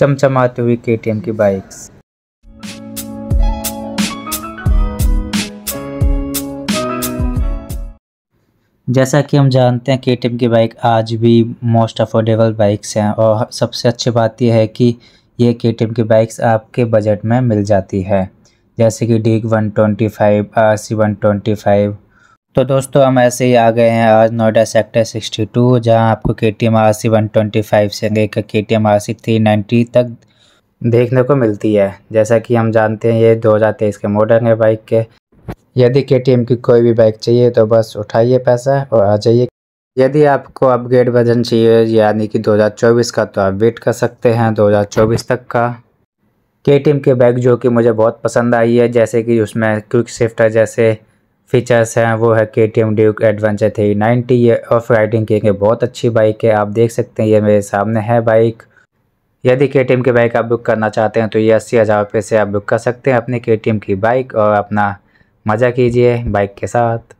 चमचमाती हुई के की बाइक्स जैसा कि हम जानते हैं के की बाइक आज भी मोस्ट अफोर्डेबल बाइक्स हैं और सबसे अच्छी बात यह है कि ये के की बाइक्स आपके बजट में मिल जाती है जैसे कि डीग 125 आरसी 125 तो दोस्तों हम ऐसे ही आ गए हैं आज नोएडा सेक्टर 62 जहां आपको K T M R C one twenty five से लेकर K T M R C three ninety तक देखने को मिलती है जैसा कि हम जानते हैं ये दो हज़ार तेईस के मॉडल है बाइक के यदि के टी एम की कोई भी बाइक चाहिए तो बस उठाइए पैसा और आ जाइए यदि आपको अपग्रेड वर्जन चाहिए यानी कि 2024 का तो आप वेट कर सकते हैं 2024 तक का के टी एम की बाइक जो कि मुझे बहुत पसंद आई है जैसे कि उसमें क्विक शिफ्टर जैसे फीचर्स हैं वो है K T M Duke adventure three ninety ये ऑफ राइडिंग के बहुत अच्छी बाइक है आप देख सकते हैं ये मेरे सामने है बाइक यदि के टी एम की बाइक आप बुक करना चाहते हैं तो ये अस्सी हज़ार रुपये से आप बुक कर सकते हैं अपने के टी एम की बाइक और अपना मज़ा कीजिए बाइक के साथ